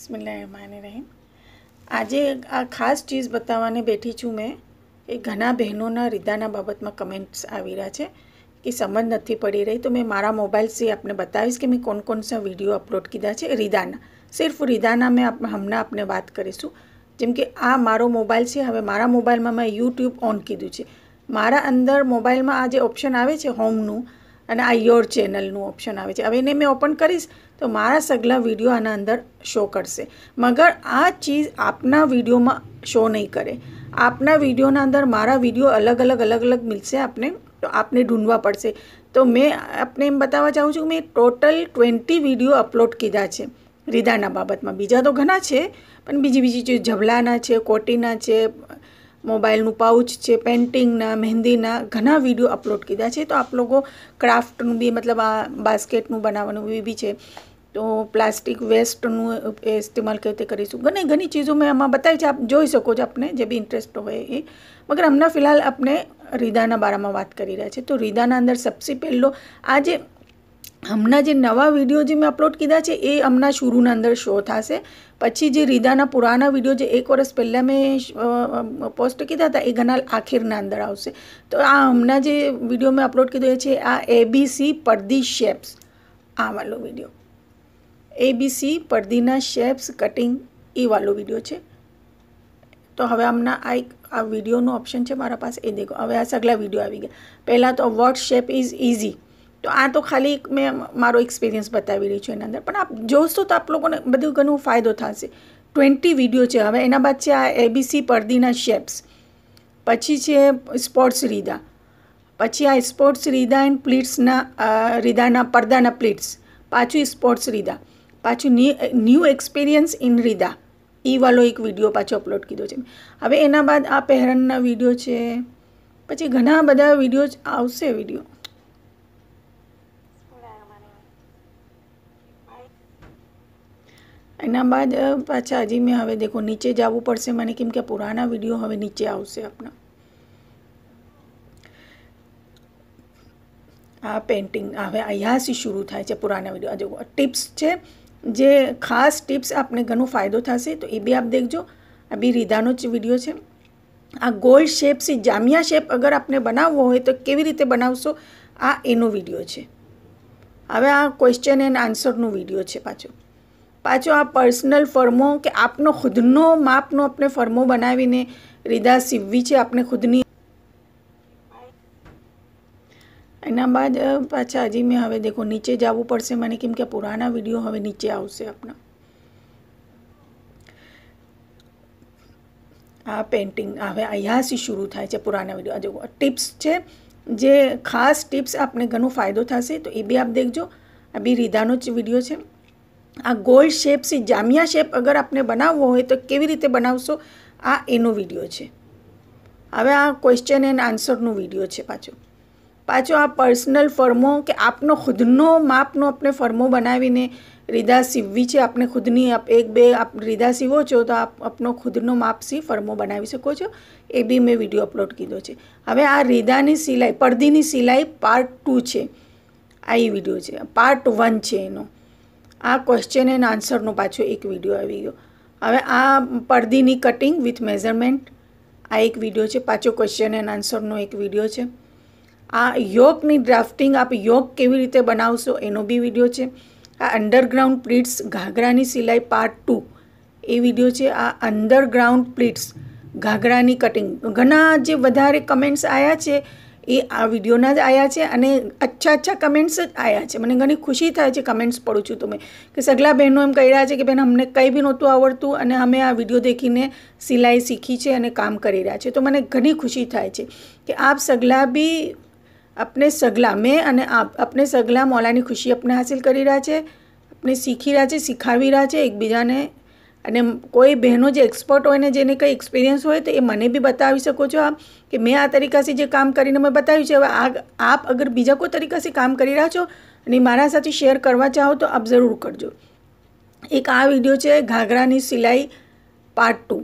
બિસ્મિલ્લાહમાનરહીમ આજે આ ખાસ ચીજ બતાવવાને બેઠી છું મેં એ ઘણા બહેનોના રીદાના બાબતમાં કમેન્ટ્સ આવી રહ્યા છે કે સમજ નથી પડી રહી તો મેં મારા મોબાઈલથી આપને બતાવીશ કે મેં કોણ કોણ સા વિડીયો અપલોડ કીધા છે રીદાના સિર્ફ રીદાના મેં હમણાં આપણે વાત કરીશું જેમ કે આ મારો મોબાઈલ છે હવે મારા મોબાઈલમાં મેં યુટ્યુબ ઓન કીધું છે મારા અંદર મોબાઈલમાં આ જે ઓપ્શન આવે છે હોમનું અને આ યોર ચેનલનું ઓપ્શન આવે છે હવે એને મેં ઓપન કરીશ તો મારા સગલા વિડીયો આના અંદર શો કરશે મગર આ ચીજ આપના વિડીયોમાં શો નહીં કરે આપના વિડીયોના અંદર મારા વિડીયો અલગ અલગ અલગ અલગ મિલશે આપને તો આપને ઢૂંઢવા પડશે તો મેં આપને એમ બતાવવા ચાહું છું કે મેં ટોટલ ટ્વેન્ટી વિડીયો અપલોડ કીધા છે રીદાના બાબતમાં બીજા તો ઘણા છે પણ બીજી બીજી જે ઝબલાના છે કોટીના છે મોબાઈલનું પાઉચ છે પેન્ટિંગના મહેંદીના ઘણા વિડીયો અપલોડ કીધા છે તો આપ લોકો ક્રાફ્ટનું બી મતલબ આ બાસ્કેટનું બનાવવાનું બી બી છે તો પ્લાસ્ટિક વેસ્ટનું ઇસ્તેમાલ કેવી રીતે કરીશું ઘણી ઘણી ચીજો મેં આમાં બતાવી છે આપ જોઈ શકો છો આપને જે બી ઇન્ટરેસ્ટ હોય એ મગર હમણાં ફિલહાલ આપણે રીદાના બારામાં વાત કરી રહ્યા છે તો રીદાના અંદર સબસી પહેલો આ જે હમણાં જે નવા વિડીયો જે મેં અપલોડ કીધા છે એ હમણાં શુરુના અંદર શો થશે પછી જે રીદાના પુરાના વિડીયો જે એક વર્ષ પહેલાં મેં પોસ્ટ કીધા હતા એ ઘણા આખીરના અંદર આવશે તો આ હમણાં જે વિડીયો મેં અપલોડ કીધો એ છે આ એબીસી પડદી શેપ્સ આ વાલો વિડીયો એબીસી પડદીના શેપ્સ કટિંગ એ વાલો વિડીયો છે તો હવે હમણાં આ એક આ વિડીયોનો ઓપ્શન છે મારા પાસે એ દેખો હવે આ સગલા વિડીયો આવી ગયા પહેલાં તો વોટ શેપ ઇઝ ઇઝી તો આ તો ખાલી મેં મારો એક્સપિરિયન્સ બતાવી રહી છું એના અંદર પણ આપ જોશો તો આપ લોકોને બધું ઘણું ફાયદો થશે ટ્વેન્ટી વિડીયો છે હવે એના બાદ છે આ એબીસી પરદીના શેપ્સ પછી છે સ્પોર્ટ્સ રીદા પછી આ સ્પોર્ટ્સ રીદા એન્ડ પ્લીટ્સના રીદાના પડદાના પ્લીટ્સ પાછું સ્પોર્ટ્સ રીદા પાછું ન્યૂ એક્સપિરિયન્સ ઇન રીદા એ વાળો એક વિડીયો પાછો અપલોડ કીધો છે હવે એના બાદ આ પહેરણના વિડીયો છે પછી ઘણા બધા વિડીયો આવશે વિડીયો એના બાદ પાછા હજી મેં હવે દેખો નીચે જવું પડશે મને કેમ કે પુરાના વિડીયો હવે નીચે આવશે આપણા આ પેઇન્ટિંગ હવે અહીંયાથી શરૂ થાય છે પુરાના વિડીયો જો ટિપ્સ છે જે ખાસ ટિપ્સ આપને ઘણો ફાયદો થશે તો એ બી આપ દેખજો આ બી રીધાનો જ વિડીયો છે આ ગોલ્ડ શેપ સી જામિયા શેપ અગર આપને બનાવવો હોય તો કેવી રીતે બનાવશો આ એનો વિડીયો છે હવે આ ક્વેશ્ચન એન્ડ આન્સરનો વિડીયો છે પાછો પાછો આ પર્સનલ ફર્મો કે આપનો ખુદનો માપનો આપણે ફર્મો બનાવીને રીધા સીવવી છે આપણે ખુદની એના બાદ પાછા હજી મેં હવે દેખો નીચે જવું પડશે મને કેમ કે પુરાના વિડીયો હવે નીચે આવશે આપણા આ પેન્ટિંગ હવે અહીંયાથી શરૂ થાય છે પુરાના વિડીયો જો ટિપ્સ છે જે ખાસ ટિપ્સ આપણે ઘણો ફાયદો થશે તો એ બી આપ દેખજો આ બી રીદાનો જ વિડીયો છે આ ગોલ શેપ સી જામિયા શેપ અગર આપણે બનાવવો હોય તો કેવી રીતે બનાવશો આ એનો વિડીયો છે હવે આ ક્વેશ્ચન એન્ડ આન્સરનો વિડીયો છે પાછો પાછો આ પર્સનલ ફર્મો કે આપનો ખુદનો માપનો આપણે ફર્મો બનાવીને રીધા સીવવી છે આપણે ખુદની આપ એક બે આપ રીધા સીવો છો તો આપ આપનો ખુદનો માપ સી ફર્મો બનાવી શકો છો એ બી મેં વિડીયો અપલોડ કીધો છે હવે આ રીધાની સિલાઈ પડદીની સિલાઈ પાર્ટ ટુ છે આ એ વિડીયો છે પાર્ટ વન છે એનો આ ક્વેશ્ચન એન્ડ આન્સરનો પાછો એક વિડીયો આવી ગયો હવે આ પડદીની કટિંગ વિથ મેઝરમેન્ટ આ એક વિડીયો છે પાછો ક્વેશ્ચન એન્ડ આન્સરનો એક વિડીયો છે આ યોગની ડ્રાફ્ટિંગ આપ યોગ કેવી રીતે બનાવશો એનો બી વિડીયો છે આ અંડરગ્રાઉન્ડ પ્લીટ્સ ઘાઘરાની સિલાઈ પાર્ટ ટુ એ વિડીયો છે આ અંડરગ્રાઉન્ડ પ્લીટ્સ ઘાઘરાની કટિંગ ઘણા જે વધારે કમેન્ટ્સ આવ્યા છે એ આ વિડીયોના જ આવ્યા છે અને અચ્છા અચ્છા કમેન્ટ્સ જ આવ્યા છે મને ઘણી ખુશી થાય છે કમેન્ટ્સ પડું છું તમે કે સગલા બહેનો એમ કહી રહ્યા છે કે બેન અમને કંઈ બી નહોતું આવડતું અને અમે આ વિડીયો દેખીને સિલાઈ શીખી છે અને કામ કરી રહ્યા છે તો મને ઘણી ખુશી થાય છે કે આપ સગલા બી अपने સગલા મેં અને આપ આપને સગલા મોલાની ખુશી अपने हासिल કરી રહ્યા છે આપણે શીખી રહ્યા છે શીખાવી રહ્યા છે એકબીજાને અને કોઈ બહેનો જે એક્સપર્ટ હોય ને જેને કંઈ એક્સપિરિયન્સ હોય તો એ મને બી બતાવી શકો છો આપ કે મેં આ તરીકાથી જે કામ કરીને મેં બતાવ્યું છે હવે આ આપ અગર બીજા કોઈ તરીકાથી કામ કરી રહ્યા છો અને મારા સાથે શેર કરવા ચાહો તો આપ જરૂર કરજો એક આ વિડીયો છે ઘાઘરાની સિલાઈ પાર્ટ ટુ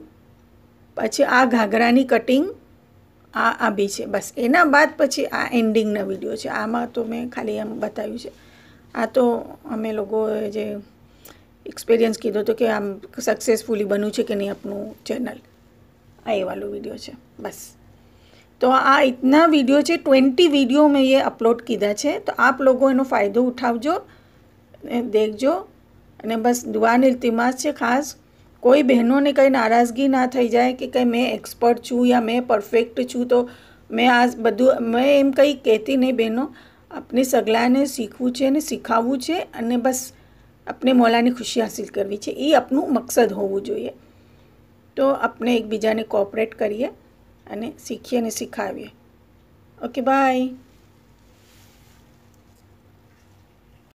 પછી આ ઘાઘરાની કટિંગ આ આ બી છે બસ એના બાદ પછી આ એન્ડિંગના વિડીયો છે આમાં તો મેં ખાલી એમ બતાવ્યું છે આ તો અમે લોકો જે એક્સપિરિયન્સ કીધો હતો કે આમ સક્સેસફુલી બન્યું છે કે નહીં આપણું ચેનલ આ એવાલું વાલો વિડીયો છે બસ તો આ ઇતના વિડીયો છે ટ્વેન્ટી વિડીયો મેં એ અપલોડ કીધા છે તો આપ લોકો એનો ફાયદો ઉઠાવજો દેખજો અને બસ દુઆની ઇલ્તિમાસ છે ખાસ કોઈ બહેનોને કંઈ નારાજગી ના થઈ જાય કે કંઈ મેં એક્સપર્ટ છું યા મેં પરફેક્ટ છું તો મેં આ બધું મેં એમ કંઈ કહેતી નહીં બહેનો આપણે સગલાને શીખવું છે અને શીખાવવું છે અને બસ આપણે મોલાની ખુશી હાસિલ કરવી છે એ આપણું મકસદ હોવું જોઈએ તો આપણે એકબીજાને કોઓપરેટ કરીએ અને શીખીએ અને શીખાવીએ ઓકે બાય